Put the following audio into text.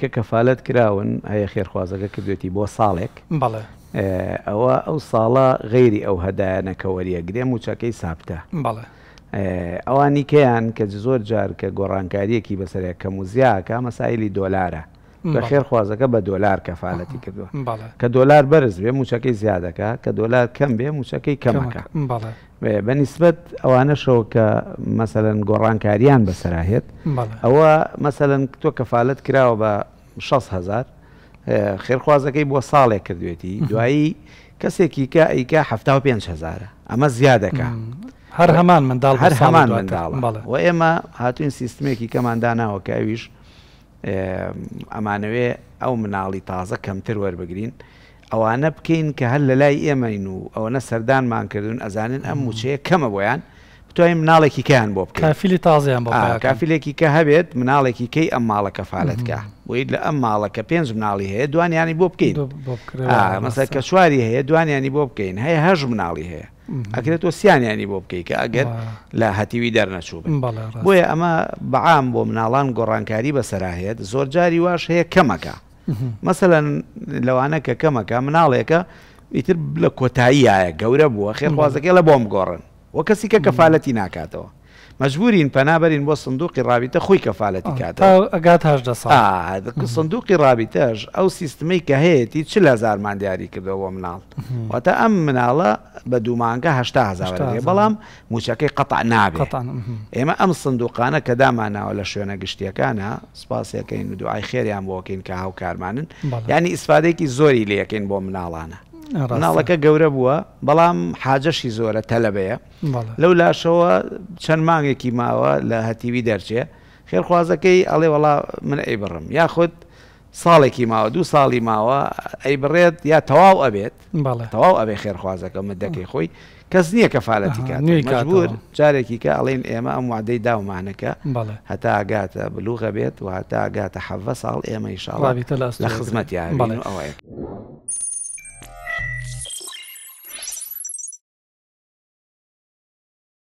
کە کەفاالت کراون هەیە خێرخوازەکە کردوێتی بۆ ساڵێک بڵێ ئەوە ئەو ساڵە غێری ئەو هەدایەنەکەوەریە گرێم و چەکەی سابتە بڵێ ئەوانی کیان کە زۆر جار کە گۆڕانکاریەکی بەسەرێک کەم و زیاکە مەسایلی دۆلارە بە خێر خوازەکە بە دۆلار کەفاەتی کردووە کە دۆلار بەرز بێ موچەکەی زیادەکە کە دۆلار کەم بێ موچەکەی کەمەکە بەنسبت ئەوانەشەوە کە مەسەن گۆڕانکاریان بەسەراهێت ئەوە مەسەن تۆ کەفاالت کراوە بە 6هزار خێرخوازەکەی بۆ ساڵێک کردوێتی دوایی کەسێکی کە ئەیکە ه پێهزارە ئەمە زیادەکە هەر هەمان منداڵ هەر هەمان منداڵ و ئێمە هاتوین سیستمێکی کەمانداناوە کە ئەوویش ئەمانەوێ ئەو مناڵی تازە کەمتر وەربگرین ئەوانە بکەین کە هەر لە لای ئێمەین و ئەوەنە سەردانمان کردوون ئەزانن ئەم موچەیە کەمە بۆیان بتوانین مناڵێکی کیان بۆ کافیلی تازیان بۆ کافیلێکی کە هەبێت مناڵێکی کەی ئەم ماڵەکە فالەتکە وی لە ئەم ماڵەکە پێنج مناڵی هەیە دوانیانی بۆ بکەین مەسەر کە چواری هەیە دوانیانی بۆ بکەین هەیە هەژ مناڵی هەیە ئەکرێت تۆ سییانیانی بۆ بکەیت کە ئەگەر لە هەتیوی دەرنەچوو بۆیە ئەمە بەعام بۆ مناڵان گۆڕانکاری بەسەراهێت زۆر جاری واش هەیە کەمەکە مەسەەن لەوانە کە کەمەکە مناڵێکە ئیتر لە کۆتاییایە گەورە بووە خێنخوازەکە لە بۆم گۆڕن وە کەسی کە کەفاالەتی ناکاتەوە مەجبورین پەنابەرین بۆ سندوقی ڕابیتە خۆی کەفاالەتی کاتەگات سندوقی ڕابیتەش ئەو سیستمی کە هەیەی چ لە زارمان دیاری کردەوە مناڵ واتە ئەم مناڵە بە دوومانگە هزار بەڵام موچەکەی قەتع نابێت ئێمە ئەم سندوقانە کە دامانناوە لە شوێنە گشتیەکانە سپاسەکەین دوعای خێریان بۆکەین کە هاوکارمانن ینی ئیسفادێکی زۆری لەکەین بۆ مناڵانە ناڵەکە گەورە بووە بەڵام حاجەشی زۆرە تەلەبەیە لەو لاشەوە چەند مانگێکی ماوە لە هەتیوی دەرچێ خێرخوازەکەی ئەڵێ وڵا من ئەی بڕم یاخود ساڵێکی ماوە دوو ساڵی ماوە ئەی بڕێت یا تەواو ئەبێت تەواو ئەبێ خێرخوازەکە مدەکەی خۆی کەس نییە کەفاەتی کاتبور جارێکی کە ئەڵێن ئێمە ئەم وعدەی داومانەکە هەتا ئاگاتە بلوغە بێت و هەتا ئاگاتە حەە ساڵ ئێمە ئیشاڵاوی لە خزمەتیان ئەوەیە